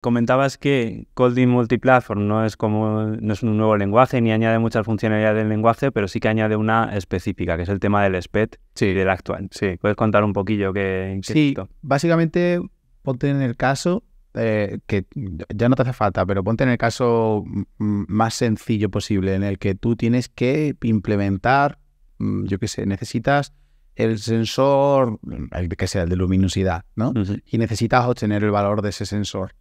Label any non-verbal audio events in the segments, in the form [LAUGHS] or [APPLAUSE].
Comentabas que Colding Multiplatform no es como no es un nuevo lenguaje ni añade muchas funcionalidades del lenguaje, pero sí que añade una específica, que es el tema del SPED sí. del actual. Sí. ¿Puedes contar un poquillo qué, Sí, básicamente ponte en el caso eh, que ya no te hace falta, pero ponte en el caso más sencillo posible, en el que tú tienes que implementar, mm, yo qué sé, necesitas el sensor, el que sea, el de luminosidad, ¿no? Y necesitas obtener el valor de ese sensor.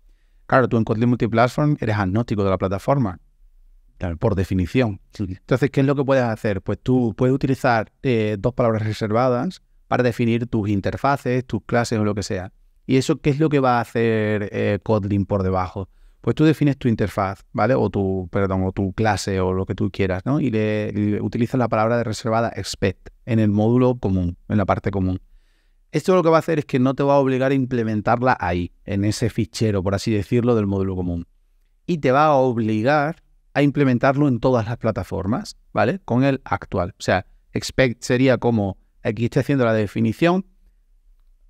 Claro, tú en Kotlin Multiplatform eres agnóstico de la plataforma, por definición. Entonces, ¿qué es lo que puedes hacer? Pues tú puedes utilizar eh, dos palabras reservadas para definir tus interfaces, tus clases o lo que sea. ¿Y eso qué es lo que va a hacer eh, Kotlin por debajo? Pues tú defines tu interfaz, ¿vale? O tu, perdón, o tu clase o lo que tú quieras, ¿no? Y le, le utilizas la palabra de reservada expect en el módulo común, en la parte común. Esto lo que va a hacer es que no te va a obligar a implementarla ahí, en ese fichero, por así decirlo, del módulo común. Y te va a obligar a implementarlo en todas las plataformas, ¿vale? Con el actual. O sea, expect sería como aquí estoy haciendo la definición.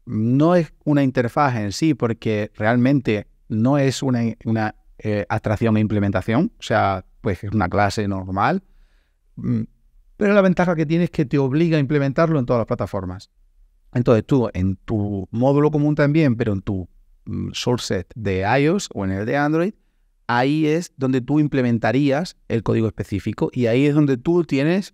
No es una interfaz en sí, porque realmente no es una, una eh, abstracción e implementación. O sea, pues es una clase normal. Mm, pero la ventaja que tiene es que te obliga a implementarlo en todas las plataformas. Entonces tú en tu módulo común también, pero en tu mm, source set de iOS o en el de Android, ahí es donde tú implementarías el código específico y ahí es donde tú tienes,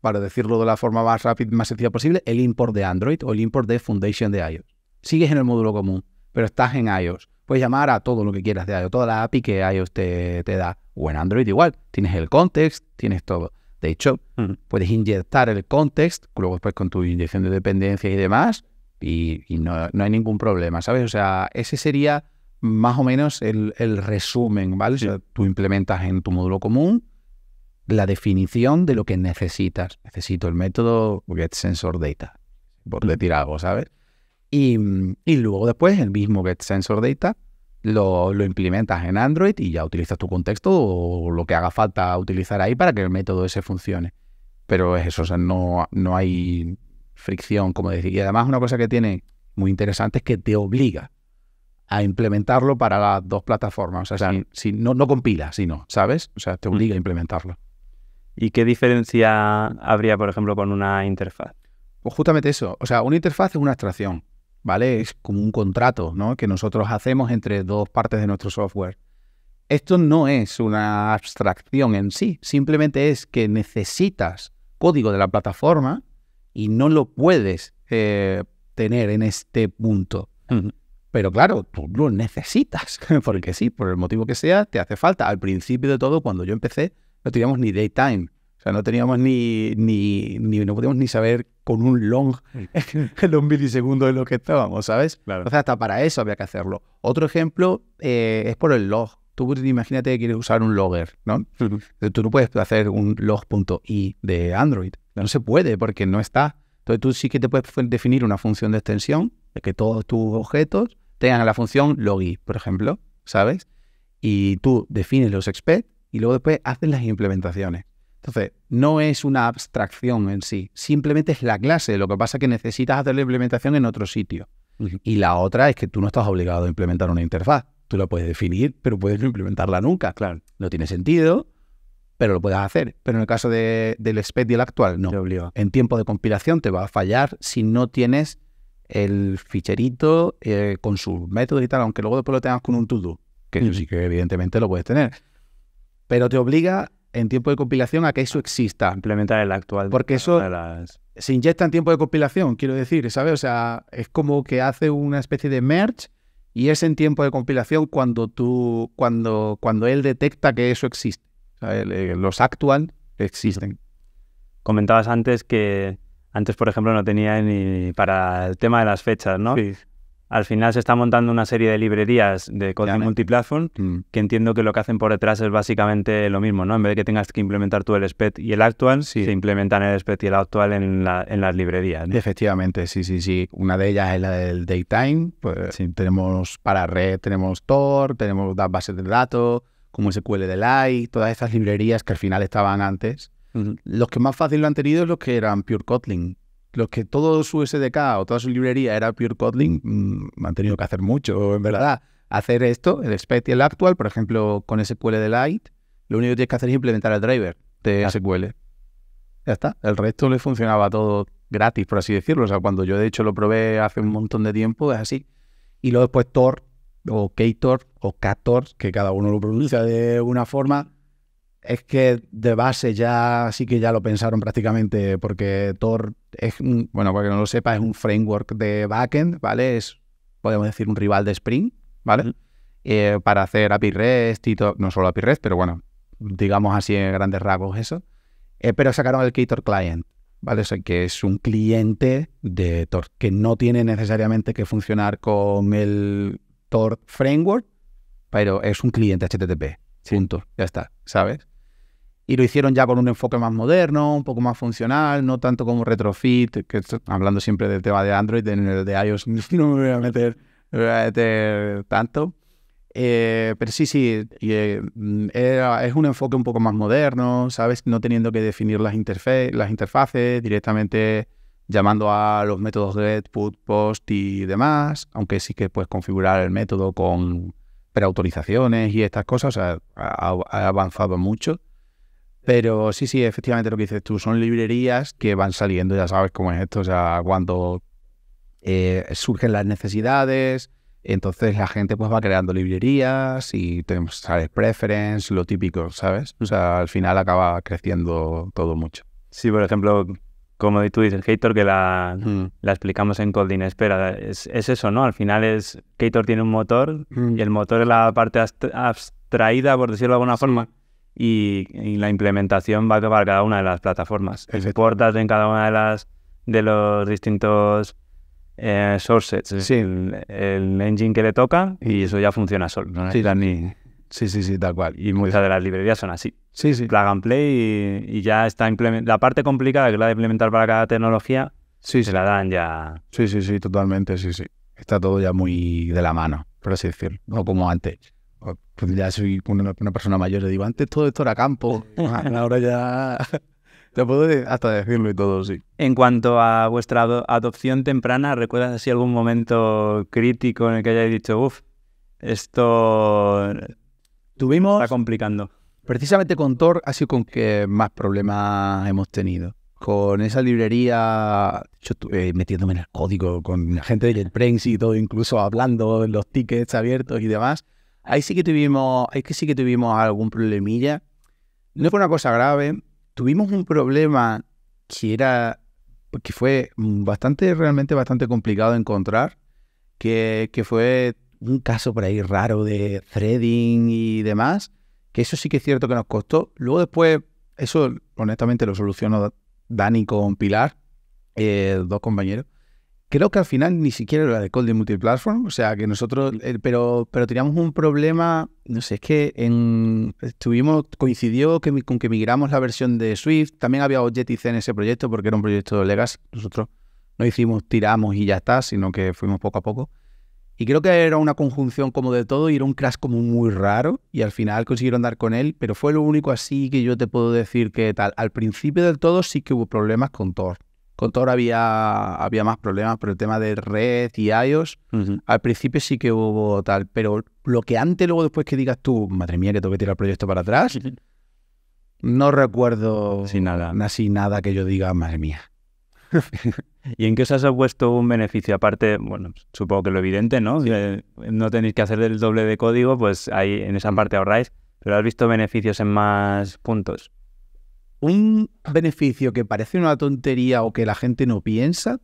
para decirlo de la forma más rápida, y más sencilla posible, el import de Android o el import de Foundation de iOS. Sigues en el módulo común, pero estás en iOS. Puedes llamar a todo lo que quieras de iOS, toda la API que iOS te, te da. O en Android igual, tienes el context, tienes todo. De hecho, puedes inyectar el context, luego después con tu inyección de dependencia y demás, y, no, hay ningún problema, ¿sabes? O sea, ese sería más o menos el, resumen, ¿vale? O sea, tú implementas en tu módulo común la definición de lo que necesitas. Necesito el método getSensorData, por decir algo, ¿sabes? Y, y luego después el mismo getSensorData lo, implementas en Android y ya utilizas tu contexto o lo que haga falta utilizar ahí para que el método ese funcione. Pero es eso, o sea, no, hay fricción, como decir. Y además una cosa que tiene muy interesante es que te obliga a implementarlo para las dos plataformas. O sea, si, no, no compila, sino, ¿sabes? O sea, te mm. obliga a implementarlo. ¿Y qué diferencia habría, por ejemplo, con una interfaz? Pues justamente eso. O sea, una interfaz es una abstracción. ¿vale? Es como un contrato, ¿no? Que nosotros hacemos entre dos partes de nuestro software. Esto no es una abstracción en sí, simplemente es que necesitas código de la plataforma y no lo puedes eh, tener en este punto. Pero claro, tú lo necesitas, [LAUGHS] porque sí, por el motivo que sea, te hace falta. Al principio de todo, cuando yo empecé, no teníamos ni daytime. O sea, no teníamos ni, ni, ni no podíamos ni saber con un long [LAUGHS] los milisegundos de lo que estábamos, ¿sabes? O sea, hasta para eso había que hacerlo. Otro ejemplo eh, es por el log. Tú imagínate que quieres usar un logger, ¿no? tú no puedes hacer un log.i de Android. No se puede porque no está. Entonces tú sí que te puedes definir una función de extensión de que todos tus objetos tengan la función logi, por ejemplo, ¿sabes? Y tú defines los expect y luego después haces las implementaciones. Entonces, no es una abstracción en sí, simplemente es la clase, lo que pasa es que necesitas hacer la implementación en otro sitio. Y la otra es que tú no estás obligado a implementar una interfaz, tú la puedes definir, pero puedes no implementarla nunca, claro. No tiene sentido, pero lo puedes hacer. Pero en el caso del SPED y el actual, no. En tiempo de compilación te va a fallar si no tienes el ficherito eh, con su método y tal, aunque luego después lo tengas con un to que sí que evidentemente lo puedes tener. Pero te obliga en tiempo de compilación a que eso exista. Implementar el actual. Porque eso se inyecta en tiempo de compilación, quiero decir, ¿sabes? O sea, es como que hace una especie de merge y es en tiempo de compilación cuando tú, cuando, cuando él detecta que eso existe. los actual existen. Comentabas antes que antes, por ejemplo, no tenía ni para el tema de las fechas, ¿no? Sí al final se está montando una serie de librerías de código multiplatform mm. que entiendo que lo que hacen por detrás es básicamente lo mismo, ¿no? En vez de que tengas que implementar tú el SPED y el actual, si se implementan el SPED y el actual en, la, las librerías. Efectivamente, sí, sí, sí. Una de ellas es la del Daytime. Pues, Tenemos para red, tenemos Tor, tenemos las bases de datos, como SQL Light, todas esas librerías que al final estaban antes. Los que más fácil lo han tenido es los que eran Pure Kotlin los que todo su SDK o toda su librería era pure Kotlin, me mm, han tenido que hacer mucho, en verdad. Hacer esto, el Special y el actual, por ejemplo, con SQL de Lite, lo único que tienes que hacer es implementar el driver de SQL. Ya está. El resto le funcionaba todo gratis, por así decirlo. O sea, cuando yo de hecho lo probé hace un montón de tiempo, es así. Y luego después Tor, o Ktor, o Ktor, que cada uno lo produce de una forma, es que de base ya sí que ya lo pensaron prácticamente, porque Tor es, bueno, para que no lo sepa, es un framework de backend, ¿vale? Es, podemos decir, un rival de Spring, ¿vale? Eh, para hacer API REST y todo, no solo API REST, pero bueno, digamos así en grandes rasgos eso. Eh, pero sacaron el Ktor Client, ¿vale? O sea, que es un cliente de Tor, que no tiene necesariamente que funcionar con el Tor Framework, pero es un cliente HTTP, Punto. Ya está, ¿sabes? Y lo hicieron ya con un enfoque más moderno, un poco más funcional, no tanto como retrofit, que hablando siempre del tema de Android, en el de iOS [LAUGHS] no me voy a meter, tanto. Eh, pero sí, sí, eh, mm, es un enfoque un poco más moderno, ¿sabes? No teniendo que definir las, las interfaces directamente llamando a los métodos get, put, post y demás, aunque sí que puedes configurar el método con autorizaciones y estas cosas, ha, avanzado mucho. Pero sí, sí, efectivamente lo que dices tú, son librerías que van saliendo, ya sabes cómo es esto, o sea, cuando eh, surgen las necesidades, entonces la gente pues va creando librerías y tenemos, ¿sabes? Preference, lo típico, ¿sabes? O sea, al final acaba creciendo todo mucho. Sí, por ejemplo, como tú dices, Kator que mm. la, explicamos en Colding Espera, es, eso, ¿no? Al final es, Kator tiene un motor mm. y el motor es la parte abstraída, por decirlo de alguna forma, y, la implementación va para cada una de las plataformas. Exportas en cada una de las de los distintos eh, sources, sí. el, engine que le toca y eso ya funciona solo. sí, ni, Sí, sí, sí, tal cual. Y muchas de las librerías son así. Sí, sí. la and play y, ya está La parte complicada que es la de implementar para cada tecnología, sí, se la dan ya. Sí, sí, sí, totalmente, sí, sí. Está todo ya muy de la mano, por así decirlo. No como antes. Pues, pues ya soy una, persona mayor, le digo, antes todo esto era campo, [LAUGHS] ahora ya... [LAUGHS] Te puedo hasta decirlo y todo, sí. En cuanto a vuestra adopción temprana, ¿recuerdas así algún momento crítico en el que hayáis dicho, uff, esto Tuvimos. Está complicando. Precisamente con Tor ha sido con que más problemas hemos tenido. Con esa librería, yo estuve metiéndome en el código, con la gente del prensa y todo, incluso hablando en los tickets abiertos y demás. Ahí sí que tuvimos, ahí que sí que tuvimos algún problemilla. No fue una cosa grave. Tuvimos un problema que era que fue bastante, realmente bastante complicado encontrar, que, que fue un caso por ahí raro de threading y demás, que eso sí que es cierto que nos costó. Luego después, eso honestamente lo solucionó Dani con Pilar, eh, dos compañeros. Creo que al final ni siquiera era de Colding Multiplatform, o sea que nosotros, eh, pero, pero teníamos un problema, no sé, es que en, estuvimos, coincidió que, con que migramos la versión de Swift, también había Objective-C en ese proyecto porque era un proyecto de Legacy, nosotros no hicimos tiramos y ya está, sino que fuimos poco a poco. Y creo que era una conjunción como de todo y era un crash como muy raro y al final consiguieron dar con él, pero fue lo único así que yo te puedo decir que tal. Al principio del todo sí que hubo problemas con Thor. Con Thor había, había más problemas, pero el tema de Red y iOS, al principio sí que hubo tal, pero lo que antes, luego después que digas tú, madre mía, que tengo que tirar el proyecto para atrás, [LAUGHS] no recuerdo nada. nada que yo diga, madre mía. [LAUGHS] ¿Y en qué os ha puesto un beneficio? Aparte, bueno, supongo que lo evidente, ¿no? Eh, no tenéis que hacer el doble de código, pues ahí en esa parte ahorráis, pero ¿has visto beneficios en más puntos? Un beneficio que parece una tontería o que la gente no piensa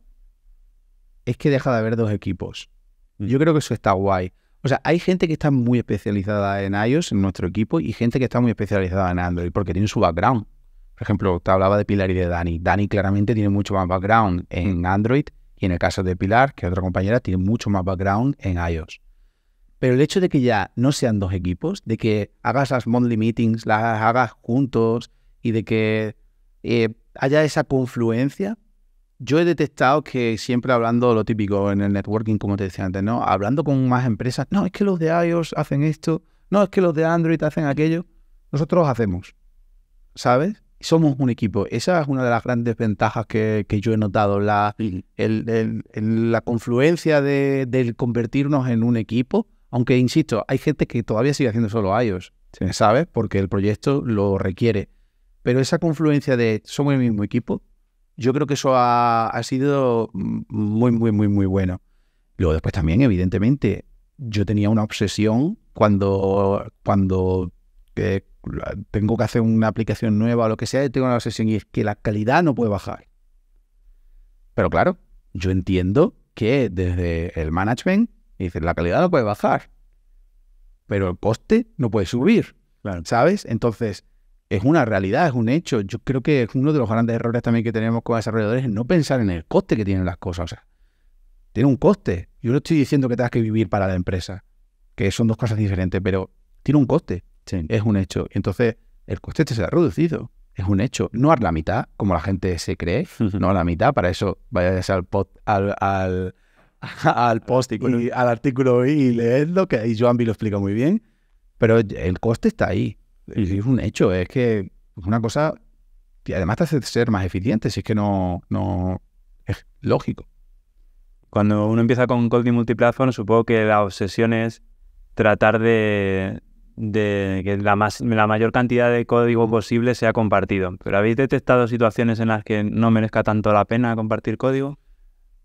es que deja de haber dos equipos. Mm. Yo creo que eso está guay. O sea, hay gente que está muy especializada en iOS, en nuestro equipo, y gente que está muy especializada en Android, porque tiene su background. Por ejemplo, te hablaba de Pilar y de Dani. Dani claramente tiene mucho más background en mm. Android y en el caso de Pilar, que otra compañera, tiene mucho más background en iOS. Pero el hecho de que ya no sean dos equipos, de que hagas las monthly meetings, las hagas juntos y de que eh, haya esa confluencia, yo he detectado que siempre hablando lo típico en el networking, como te decía antes, ¿no? Hablando con más empresas, no, es que los de iOS hacen esto, no, es que los de Android hacen aquello, nosotros hacemos, ¿sabes? somos un equipo. Esa es una de las grandes ventajas que, que yo he notado, la, la confluencia de, del convertirnos en un equipo, aunque insisto, hay gente que todavía sigue haciendo solo iOS, me sabe, Porque el proyecto lo requiere. Pero esa confluencia de somos el mismo equipo, yo creo que eso ha, ha sido muy, muy, muy, muy bueno. Luego después también, evidentemente, yo tenía una obsesión cuando, cuando eh, tengo que hacer una aplicación nueva o lo que sea, y tengo una obsesión y es que la calidad no puede bajar. Pero claro, yo entiendo que desde el management dicen, la calidad no puede bajar, pero el coste no puede subir, ¿sabes? Entonces, es una realidad, es un hecho. Yo creo que es uno de los grandes errores también que tenemos como desarrolladores es no pensar en el coste que tienen las cosas. sea, tiene un coste. Yo no estoy diciendo que tengas que vivir para la empresa, que son dos cosas diferentes, pero tiene un coste. Es un hecho. entonces, el coste este se ha reducido. Es un hecho. No a la mitad, como la gente se cree. [LAUGHS] No a la mitad. Para eso, vayas al, al, [LAUGHS] al, post y, al artículo y leedlo, que ahí Joan lo explica muy bien. Pero el coste está ahí. es un hecho. Es que es una cosa y además te hace ser más eficiente, si es que no, no es lógico. Cuando uno empieza con coding multiplatform, supongo que la obsesión es tratar de, de que la, mayor cantidad de código mm. posible sea compartido. ¿Pero habéis detectado situaciones en las que no merezca tanto la pena compartir código?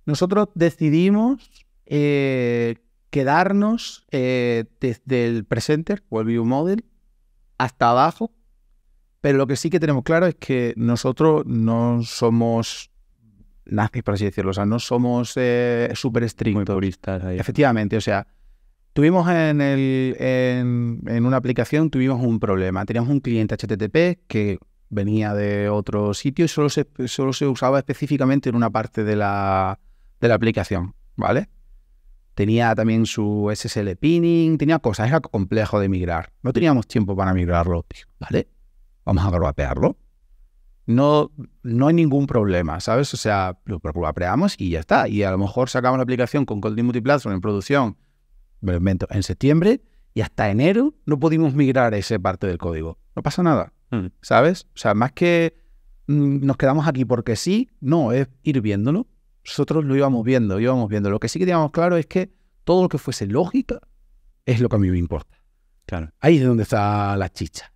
Nosotros decidimos eh, quedarnos eh, desde el presenter o el view model hasta abajo, pero lo que sí que tenemos claro es que nosotros no somos nazis, por así decirlo, o sea, no somos eh, súper estrictos. Muy ahí. Efectivamente, o sea, Tuvimos en, una aplicación, tuvimos un problema. Teníamos un cliente HTTP que venía de otro sitio y solo se, se usaba específicamente en una parte de la, aplicación, ¿vale? Tenía también su SSL pinning, tenía cosas, era complejo de migrar. No teníamos tiempo para migrarlo, ¿vale? Vamos a grapearlo. No, hay ningún problema, ¿sabes? O sea, lo grapeamos y ya está. Y a lo mejor sacamos la aplicación con Colding Multiplatform en producción me en septiembre y hasta enero no pudimos migrar esa parte del código. No pasa nada, hmm. ¿sabes? O sea, más que mm, nos quedamos aquí porque sí, no, es ir viéndolo. Nosotros lo íbamos viendo, íbamos viendo. Lo que sí que teníamos claro es que todo lo que fuese lógica es lo que a mí me importa. Claro. Ahí es donde está la chicha.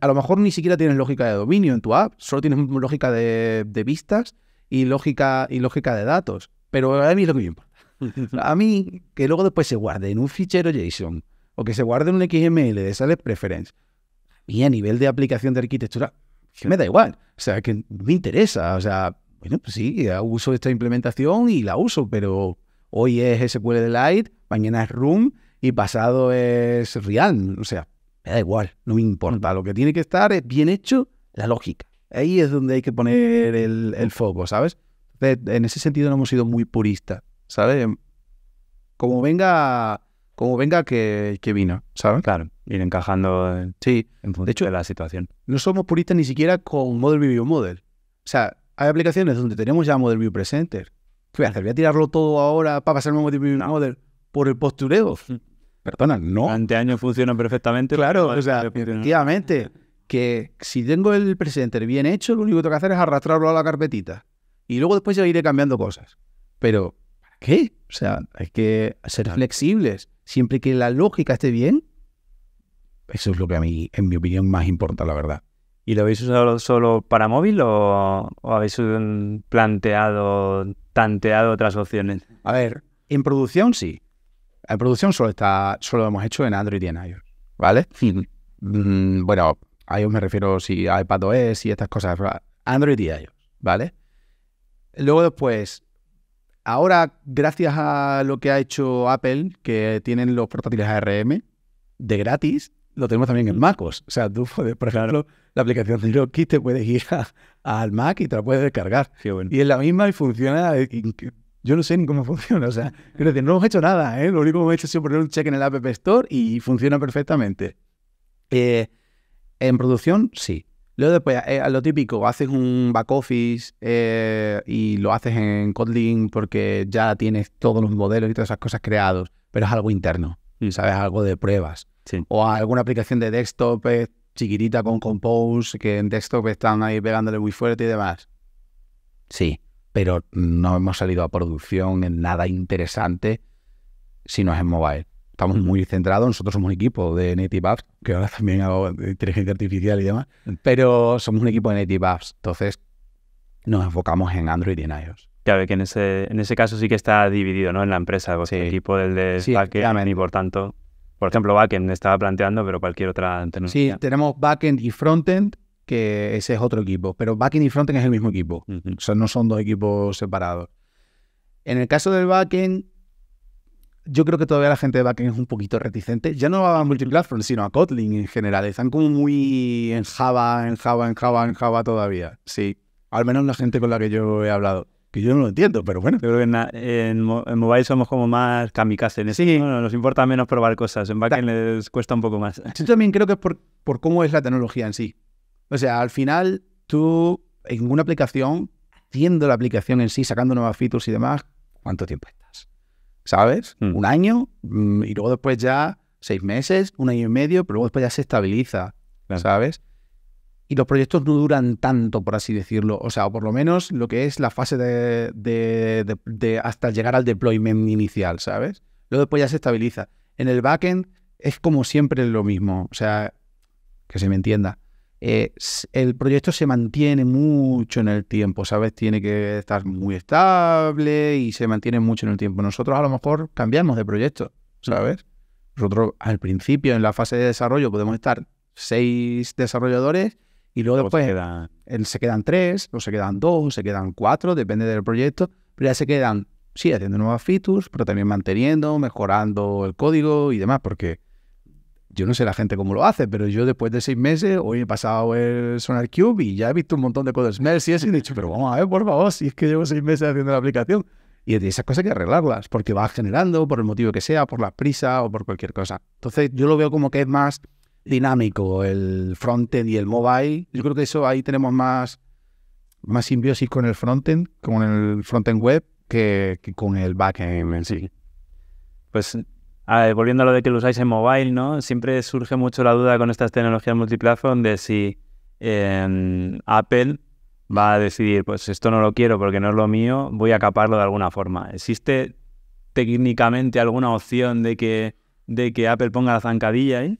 A lo mejor ni siquiera tienes lógica de dominio en tu app, solo tienes lógica de, vistas y lógica, y lógica de datos. Pero a mí es lo que me importa. [LAUGHS] A mí, que luego después se guarde en un fichero JSON o que se guarde en un XML de sales preference, y a nivel de aplicación de arquitectura, me da igual. O sea, que me interesa. O sea, bueno, pues sí, uso esta implementación y la uso, pero hoy es SQL de Light, mañana es Room y pasado es Real. O sea, me da igual, no me importa. Lo que tiene que estar es bien hecho la lógica. Ahí es donde hay que poner el, el foco, ¿sabes? En ese sentido no hemos sido muy puristas. ¿sabes? Como venga, como venga que, que vino, ¿sabes? Claro, ir encajando sí. función de, hecho, de la situación. No somos puristas ni siquiera con Model View Model. O sea, hay aplicaciones donde tenemos ya Model View Presenter. ¿Qué voy a hacer? ¿Voy a tirarlo todo ahora para pasarme a Model View Model por el postureo? [LAUGHS] Perdona, no. Ante años funcionan perfectamente. Claro, o sea, pues, efectivamente. [LAUGHS] Que si tengo el presenter bien hecho, lo único que tengo que hacer es arrastrarlo a la carpetita. Y luego después ya iré cambiando cosas. Pero qué? O sea, hay que ser flexibles. Siempre que la lógica esté bien, eso es lo que a mí, en mi opinión, más importa, la verdad. ¿Y lo habéis usado solo para móvil o, habéis planteado, tanteado otras opciones? A ver, en producción sí. En producción solo, está, solo lo hemos hecho en Android y en iOS, ¿vale? Mm, bueno, a iOS me refiero si a iPadOS y estas cosas, Android y iOS, ¿vale? Luego después, Ahora, gracias a lo que ha hecho Apple, que tienen los portátiles ARM de gratis, lo tenemos también en MacOS. O sea, tú puedes, por ejemplo, la aplicación de Rocky te puedes ir al Mac y te la puedes descargar. bueno. Y es la misma y funciona. Eh, yo no sé ni cómo [LAUGHS] funciona. O sea, quiero decir, no hemos hecho nada. ¿eh? Lo único que hemos hecho es poner un check en el App Store y funciona perfectamente. Eh, en producción, sí. Luego después, a eh, lo típico, haces un back office eh, y lo haces en Kotlin porque ya tienes todos los modelos y todas esas cosas creados, pero es algo interno, mm. ¿sabes? Algo de pruebas. O alguna aplicación de desktop eh, chiquitita con Compose, que en desktop están ahí pegándole muy fuerte y demás. Sí, pero no hemos salido a producción en nada interesante si no es en mobile estamos muy centrados, nosotros somos un equipo de Native Apps, que ahora también hago inteligencia artificial y demás, pero somos un equipo de Native Apps, entonces nos enfocamos en Android y en iOS. Claro, que en ese, en ese caso sí que está dividido, ¿no? En la empresa, pues, el equipo del de backend y por tanto, por ejemplo, backend estaba planteando, pero cualquier otra tecnología. Sí, tenemos backend y frontend, que ese es otro equipo, pero backend y frontend es el mismo equipo, no son dos equipos separados. En el caso del backend, yo creo que todavía la gente de backend es un poquito reticente. Ya no a multiplatform, sino a Kotlin en general. Están como muy en Java, en Java, en Java, en Java todavía. Sí. Al menos la gente con la que yo he hablado. Que yo no lo entiendo, pero bueno. Yo creo que en, mobile somos como más kamikaze Sí. ¿no? Nos importa menos probar cosas. En backend les cuesta un poco más. [LAUGHS] Yo también creo que es por, cómo es la tecnología en sí. O sea, al final tú en una aplicación, haciendo la aplicación en sí, sacando nuevas features y demás, ¿cuánto tiempo es? ¿sabes? Mm. Un año mm, y luego después ya seis meses, un año y medio, pero luego después ya se estabiliza, ¿sabes? Y los proyectos no duran tanto, por así decirlo. O sea, o por lo menos lo que es la fase de, hasta llegar al deployment inicial, ¿sabes? Luego después ya se estabiliza. En el backend es como siempre lo mismo. O sea, que se me entienda. Eh, el proyecto se mantiene mucho en el tiempo, ¿sabes? Tiene que estar muy estable y se mantiene mucho en el tiempo. Nosotros a lo mejor cambiamos de proyecto, ¿sabes? Nosotros al principio, en la fase de desarrollo, podemos estar seis desarrolladores y luego después se quedan tres, o se quedan dos, o se quedan cuatro, depende del proyecto, pero ya se quedan, sí, haciendo nuevas features, pero también manteniendo, mejorando el código y demás, porque yo no sé la gente cómo lo hace, pero yo después de seis meses, hoy he pasado el Sonar Cube y ya he visto un montón de cosas. y he dicho, pero vamos a ver, por favor, si es que llevo seis meses haciendo la aplicación. Y esas cosas hay que arreglarlas, porque va generando, por el motivo que sea, por la prisa o por cualquier cosa. Entonces, yo lo veo como que es más dinámico el frontend y el mobile. Yo creo que eso ahí tenemos más, más simbiosis con el frontend, con el frontend web, que, que con el backend en sí. Pues a volviendo a lo de que lo usáis en mobile, ¿no? Siempre surge mucho la duda con estas tecnologías multiplazón de si em, Apple va a decidir, pues esto no lo quiero porque no es lo mío, voy a caparlo de alguna forma. ¿Existe técnicamente alguna opción de que, de que Apple ponga la zancadilla ahí?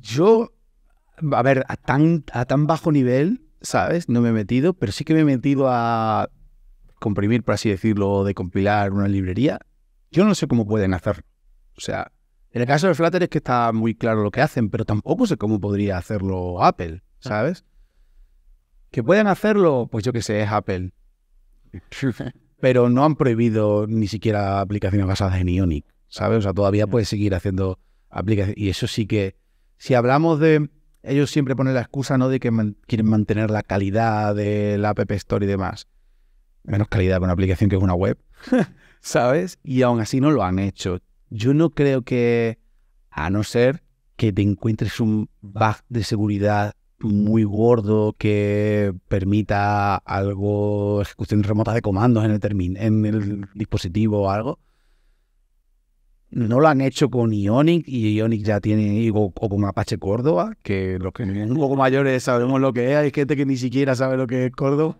Yo, a ver, a tan, a tan bajo nivel, ¿sabes? No me he metido, pero sí que me he metido a comprimir, por así decirlo, de compilar una librería. Yo no sé cómo pueden hacer o sea, en el caso de Flutter es que está muy claro lo que hacen, pero tampoco sé cómo podría hacerlo Apple, ah. ¿sabes? Que puedan hacerlo, pues yo que sé, es Apple. [LAUGHS] Pero no han prohibido ni siquiera aplicaciones basadas en Ionic, ¿sabes? O sea, todavía puedes seguir haciendo aplicaciones. Y eso sí que, si hablamos de... Ellos siempre ponen la excusa, ¿no? De que quieren mantener la calidad de la App Store y demás. Menos calidad que una aplicación que es una web, [LAUGHS] ¿sabes? Y aún así no lo han hecho. Yo no creo que, a no ser que te encuentres un bug de seguridad muy gordo que permita algo, ejecución remota de comandos en el, en el dispositivo o algo. No lo han hecho con Ionic y Ionic ya tiene, o, con Apache Córdoba, que los que un poco mayores sabemos lo que es, hay gente que ni siquiera sabe lo que es Córdoba.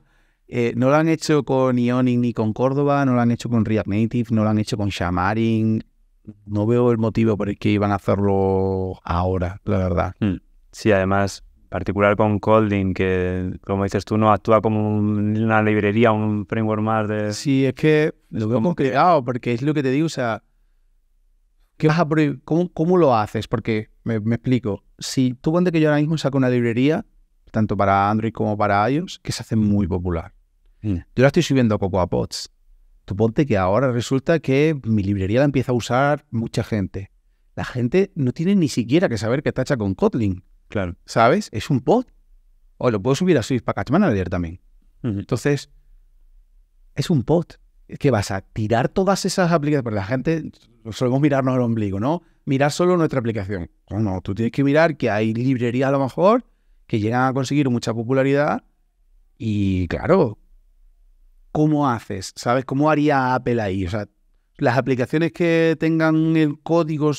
Eh, no lo han hecho con Ionic ni con Córdoba, no lo han hecho con React Native, no lo han hecho con Xamarin, no veo el motivo por el que iban a hacerlo ahora, la verdad. Hmm. Sí, además, particular con Colding, que como dices tú, no actúa como una librería, un framework más de... Sí, es que lo veo creado porque es lo que te digo, o sea, ¿qué vas a ¿Cómo, ¿Cómo, lo haces? Porque, me, explico, si tú cuenta que yo ahora mismo saco una librería, tanto para Android como para iOS, que se hace muy hmm. popular. Hmm. Yo la estoy subiendo a a pots Tú ponte que ahora resulta que mi librería la empieza a usar mucha gente. La gente no tiene ni siquiera que saber que está hecha con Kotlin. Claro. ¿Sabes? Es un pod. O lo puedo subir a Swift Package Manager también. Entonces, es un pod. ¿Qué vas a tirar todas esas aplicaciones? Porque la gente solemos mirarnos al ombligo, ¿no? Mirar solo nuestra aplicación. No, no, tú tienes que mirar que hay librerías a lo mejor que llegan a conseguir mucha popularidad y claro, ¿cómo haces? ¿Sabes? ¿Cómo haría Apple ahí? O sea, las aplicaciones que tengan el código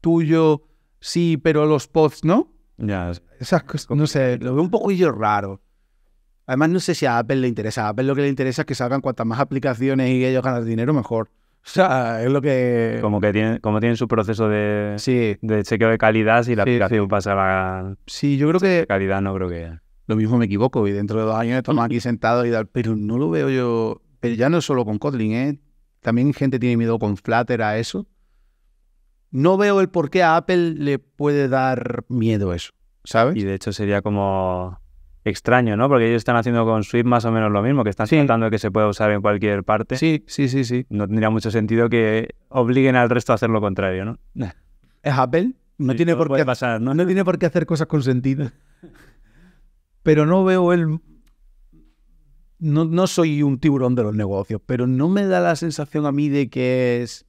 tuyo, sí, pero los pods no. Ya. Esas cosas, no sé, lo veo un poquillo raro. Además, no sé si a Apple le interesa. A Apple lo que le interesa es que salgan cuantas más aplicaciones y ellos ganan dinero, mejor. O sea, es lo que. Como que tienen, como tienen su proceso de, de chequeo de calidad, si la aplicación pasa a la. Sí, yo creo que. Calidad no creo que lo mismo me equivoco y dentro de dos años estamos aquí sentados y tal, pero no lo veo yo, pero ya no solo con Kotlin, ¿eh? también gente tiene miedo con Flutter a eso. No veo el por qué a Apple le puede dar miedo eso, ¿sabes? Y de hecho sería como extraño, ¿no? Porque ellos están haciendo con Swift más o menos lo mismo, que están sí. que se pueda usar en cualquier parte. Sí, sí, sí, sí. No tendría mucho sentido que obliguen al resto a hacer lo contrario, ¿no? ¿Es Apple? No tiene por qué No tiene por qué hacer cosas con sentido. [LAUGHS] pero no veo el... No, soy un tiburón de los negocios, pero no me da la sensación a mí de que es...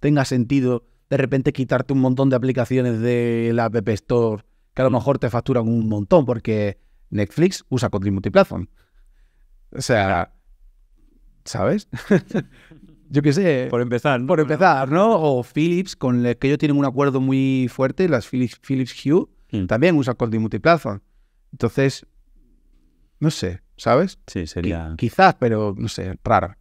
tenga sentido de repente quitarte un montón de aplicaciones de la App Store que a lo mejor te facturan un montón porque Netflix usa Kotlin Multiplatform. O sea, ¿sabes? [LAUGHS] yo qué sé. Por empezar. Por empezar, ¿no? O Philips, con el que ellos tienen un acuerdo muy fuerte, las Philips, Philips Hue, hmm. también usa Kotlin Multiplatform. Entonces, no sé, ¿sabes? Sí, sería. quizás, pero no sé, raro.